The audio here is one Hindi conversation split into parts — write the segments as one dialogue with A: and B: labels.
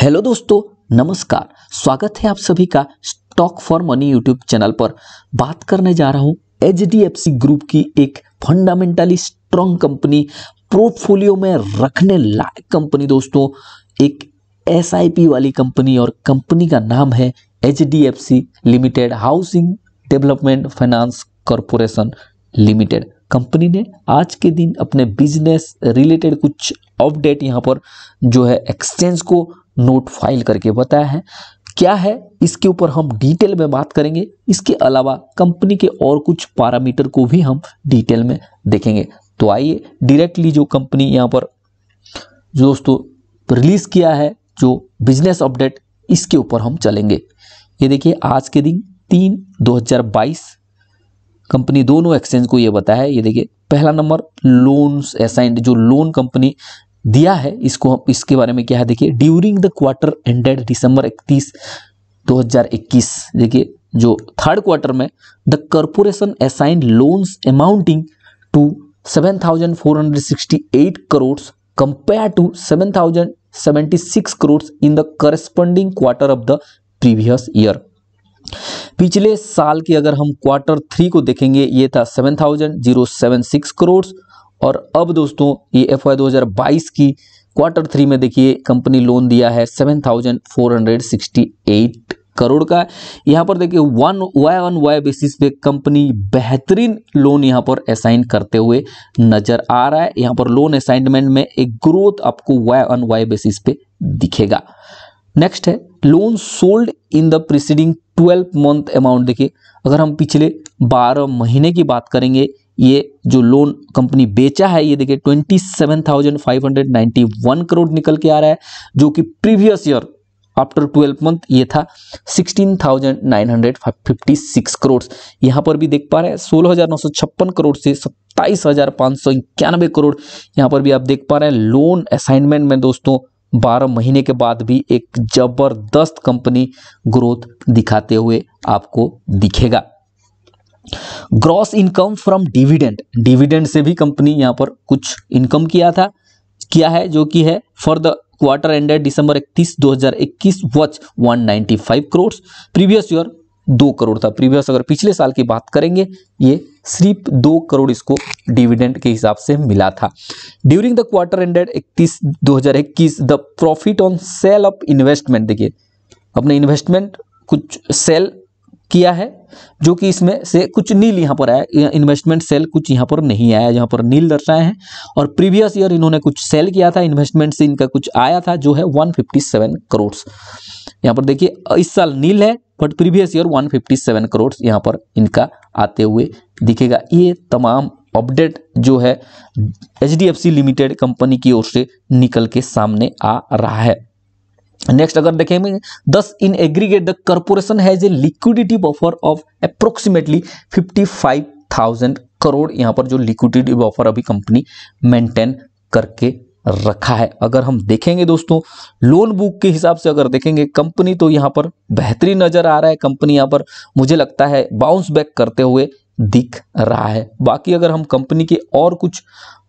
A: हेलो दोस्तों नमस्कार स्वागत है आप सभी का stock for money YouTube channel पर बात करने जा रहा हूँ एच ग्रुप की एक फंडामेंटली स्ट्रॉन्ग कंपनी पोर्टफोलियो में रखने लायक कंपनी दोस्तों एक एस वाली कंपनी और कंपनी का नाम है H limited housing development finance corporation limited company ने आज के दिन अपने बिजनेस रिलेटेड कुछ अपडेट यहाँ पर जो है एक्सचेंज को नोट फाइल करके बताया है क्या है इसके ऊपर हम डिटेल में बात करेंगे इसके अलावा कंपनी के और कुछ पैरामीटर को भी हम डिटेल में देखेंगे तो आइए डायरेक्टली जो कंपनी यहाँ पर दोस्तों रिलीज किया है जो बिजनेस अपडेट इसके ऊपर हम चलेंगे ये देखिए आज के दिन तीन 2022 कंपनी दोनों एक्सचेंज को ये बताया है ये देखिए पहला नंबर लोन्स असाइंड जो लोन कंपनी दिया है इसको हम इसके बारे में क्या है देखिए during the quarter ended December इकतीस 2021 देखिए जो थर्ड क्वार्टर में the corporation assigned loans amounting to 7,468 crore compare to 7,076 crore in the corresponding quarter of the previous year पिछले साल की अगर हम क्वार्टर थ्री को देखेंगे ये था seven thousand zero seven six crore और अब दोस्तों ये एफ वाई दो हज़ार बाईस की क्वार्टर थ्री में देखिए कंपनी लोन दिया है seven thousand four hundred sixty eight crore का यहाँ पर देखिए one Y one Y basis पे कंपनी बेहतरीन लोन यहाँ पर असाइन करते हुए नजर आ रहा है यहाँ पर लोन असाइनमेंट में एक ग्रोथ आपको वाई ऑन वाई बेसिस पे दिखेगा नेक्स्ट है loan sold in the preceding twelve month amount देखिए अगर हम पिछले बारह महीने की बात करेंगे ये जो लोन कंपनी बेचा है ये देखिए twenty seven thousand five hundred ninety one crore निकल के आ रहा है जो कि previous year after twelve month ये था sixteen thousand nine hundred fifty six crore यहाँ पर भी देख पा रहे हैं सोलह हजार नौ सौ छप्पन करोड़ से सत्ताईस हजार पाँच सौ इक्यानवे करोड़ यहाँ पर भी आप देख पा रहे हैं लोन असाइनमेंट में दोस्तों बारह महीने के बाद भी एक जबरदस्त कंपनी ग्रोथ दिखाते हुए आपको दिखेगा gross income from dividend dividend से भी कंपनी यहाँ पर कुछ इनकम किया था किया है जो कि है for the quarter ended December 31 2021 watch 195 crore previous year दो करोड़ था प्रीवियस अगर पिछले साल की बात करेंगे ये सिर्फ दो करोड़ इसको डिविडेंड के हिसाब से मिला था ड्यूरिंग द क्वार्टर एंडेड इकतीस दो the profit on sale of investment देखिए अपने इन्वेस्टमेंट कुछ सेल किया है जो कि इसमें से कुछ नील यहाँ पर आया इन्वेस्टमेंट सेल कुछ यहाँ पर नहीं आया यहाँ पर नील दर्शाए हैं और प्रीवियस ईयर इन्होंने कुछ सेल किया था इन्वेस्टमेंट से इनका कुछ आया था जो है 157 करोड़ यहाँ पर देखिए इस साल नील है बट प्रीवियस ईयर 157 करोड़ यहाँ पर इनका आते हुए दिखेगा ये तमाम अपडेट जो है एच लिमिटेड कंपनी की ओर से निकल के सामने आ रहा है नेक्स्ट अगर देखेंगे दस in aggregate the corporation has a liquidity buffer of approximately fifty five thousand crore यहाँ पर जो लिक्विडिटी बफर अभी कंपनी मेंटेन करके रखा है अगर हम देखेंगे दोस्तों लोन बुक के हिसाब से अगर देखेंगे कंपनी तो यहाँ पर बेहतरीन नज़र आ रहा है कंपनी यहाँ पर मुझे लगता है बाउंस बैक करते हुए दिख रहा है बाकी अगर हम कंपनी के और कुछ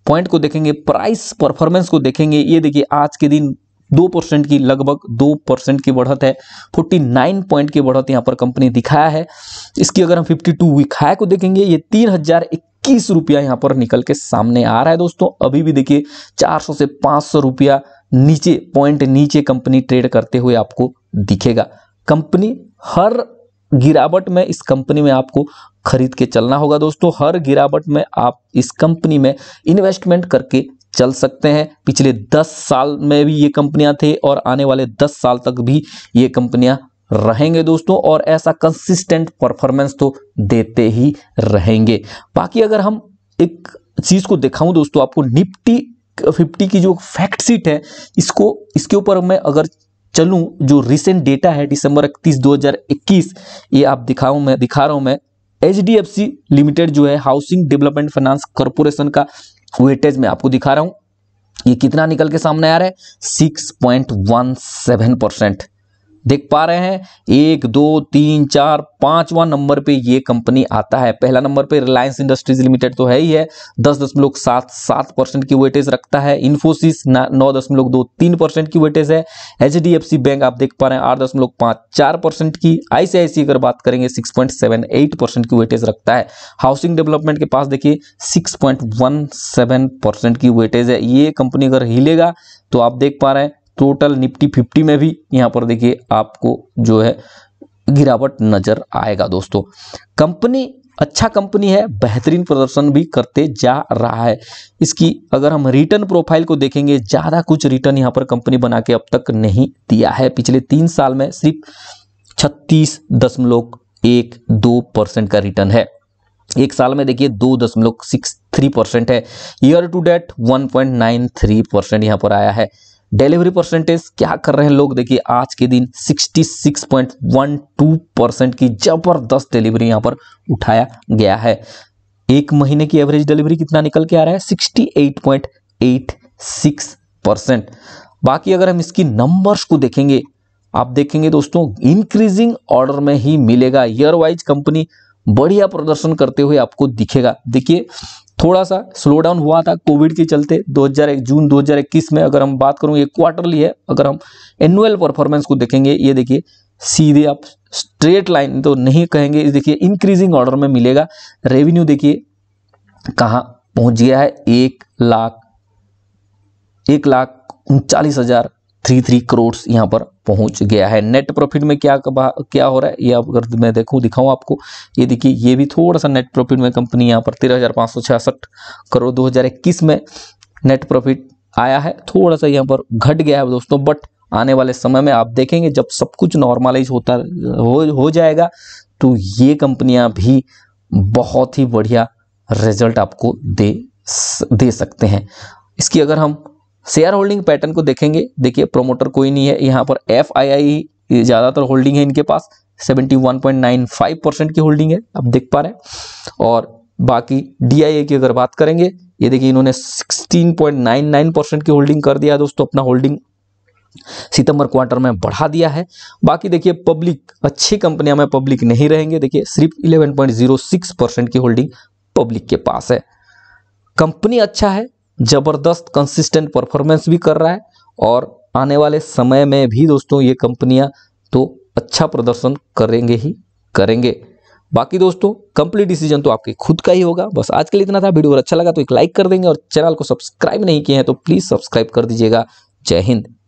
A: पॉइंट को देखेंगे प्राइस परफॉर्मेंस को देखेंगे ये देखिए आज के दिन दो परसेंट की लगभग दो परसेंट की बढ़त है फोर्टी नाइन पॉइंट की बढ़त यहाँ पर कंपनी दिखाया है इसकी अगर हम फिफ्टी टू वीक हाई को देखेंगे ये तीन हजार इक्कीस रुपया यहाँ पर निकल के सामने आ रहा है दोस्तों अभी भी देखिए चार सौ से पाँच सौ रुपया नीचे पॉइंट नीचे कंपनी ट्रेड करते हुए आपको दिखेगा कंपनी हर गिरावट में इस कंपनी में आपको खरीद के चलना होगा दोस्तों हर गिरावट में आप इस कंपनी में इन्वेस्टमेंट करके चल सकते हैं पिछले 10 साल में भी ये कंपनियां थे और आने वाले 10 साल तक भी ये कंपनियां रहेंगे दोस्तों और ऐसा कंसिस्टेंट परफॉर्मेंस तो देते ही रहेंगे बाकी अगर हम एक चीज़ को दिखाऊं दोस्तों आपको निफ्टी फिफ्टी की जो फैक्ट सीट है इसको इसके ऊपर मैं अगर चलूं जो रिसेंट डेटा है दिसंबर हजार इक्कीस ये आप दिखाऊं मैं दिखा रहा हूं मैं एच लिमिटेड जो है हाउसिंग डेवलपमेंट फाइनेंस कॉरपोरेशन का वेटेज में आपको दिखा रहा हूं ये कितना निकल के सामने आ रहा है six point one seven percent देख पा रहे हैं एक दो तीन चार पांचवा नंबर पे ये कंपनी आता है पहला नंबर पे रिलायंस इंडस्ट्रीज लिमिटेड तो है ही है दस दशमलव सात सात परसेंट की वेटेज रखता है इन्फोसिस नौ दशमलव दो तीन परसेंट की वेटेज है एच बैंक आप देख पा रहे हैं आठ दशमलव पांच चार परसेंट की आईसीआईसी अगर बात करेंगे six point seven eight percent की वेटेज रखता है हाउसिंग डेवलपमेंट के पास देखिए six point one seven percent की वेटेज है ये कंपनी अगर हिलेगा तो आप देख पा रहे हैं टोटल निफ्टी फिफ्टी में भी यहाँ पर देखिए आपको जो है गिरावट नज़र आएगा दोस्तों कंपनी अच्छा कंपनी है बेहतरीन प्रदर्शन भी करते जा रहा है इसकी अगर हम रिटर्न प्रोफाइल को देखेंगे ज़्यादा कुछ रिटर्न यहाँ पर कंपनी बना के अब तक नहीं दिया है पिछले तीन साल में सिर्फ छत्तीस दशमलव एक दो परसेंट का रिटर्न है एक साल में देखिए दो दशमलव सिक्स थ्री परसेंट है year to date one point nine three percent यहाँ पर आया है डिलीवरी परसेंटेज क्या कर रहे हैं लोग देखिए आज के दिन 66.12 परसेंट की जबरदस्त डिलीवरी यहां पर उठाया गया है एक महीने की एवरेज डिलीवरी कितना निकल के आ रहा है 68.86 परसेंट बाकी अगर हम इसकी नंबर्स को देखेंगे आप देखेंगे दोस्तों इंक्रीजिंग ऑर्डर में ही मिलेगा ईयर वाइज कंपनी बढ़िया प्रदर्शन करते हुए आपको दिखेगा देखिए थोड़ा सा स्लो डाउन हुआ था कोविड के चलते 2001 जून 2021 में अगर हम बात करूँ ये क्वार्टरली है अगर हम एनुअल परफॉर्मेंस को देखेंगे ये देखिए सीधे आप स्ट्रेट लाइन तो नहीं कहेंगे देखिए इंक्रीजिंग ऑर्डर में मिलेगा रेवेन्यू देखिए कहाँ पहुंच गया है एक लाख एक लाख उनचालीस हजार थ्री थ्री करोड़ यहाँ पर पहुंच गया है नेट प्रॉफिट में क्या क्या हो रहा है ये अगर मैं देखूं दिखाऊं आपको ये देखिए ये भी थोड़ा सा नेट प्रॉफिट में कंपनी यहाँ पर तेरह हज़ार पाँच सौ छियासठ करोड़ दो हज़ार इक्कीस में नेट प्रॉफिट आया है थोड़ा सा यहाँ पर घट गया है दोस्तों बट आने वाले समय में आप देखेंगे जब सब कुछ नॉर्मलाइज होता हो, हो जाएगा तो ये कंपनियां भी बहुत ही बढ़िया रिजल्ट आपको दे दे सकते हैं इसकी अगर हम शेयर होल्डिंग पैटर्न को देखेंगे देखिए प्रोमोटर कोई नहीं है यहाँ पर एफ आई आई ज़्यादातर होल्डिंग है इनके पास 71.95 परसेंट की होल्डिंग है आप देख पा रहे हैं और बाकी डी की अगर बात करेंगे ये देखिए इन्होंने 16.99 परसेंट की होल्डिंग कर दिया दोस्तों अपना होल्डिंग सितंबर क्वार्टर में बढ़ा दिया है बाकी देखिए पब्लिक अच्छी कंपनियां में पब्लिक नहीं रहेंगे देखिए सिर्फ 11.06 परसेंट की होल्डिंग पब्लिक के पास है कंपनी अच्छा है ज़बरदस्त कंसिस्टेंट परफॉर्मेंस भी कर रहा है और आने वाले समय में भी दोस्तों ये कंपनियां तो अच्छा प्रदर्शन करेंगे ही करेंगे बाकी दोस्तों कंप्लीट डिसीजन तो आपके खुद का ही होगा बस आज के लिए इतना था वीडियो अगर अच्छा लगा तो एक लाइक कर देंगे और चैनल को सब्सक्राइब नहीं किए हैं तो प्लीज़ सब्सक्राइब कर दीजिएगा जय हिंद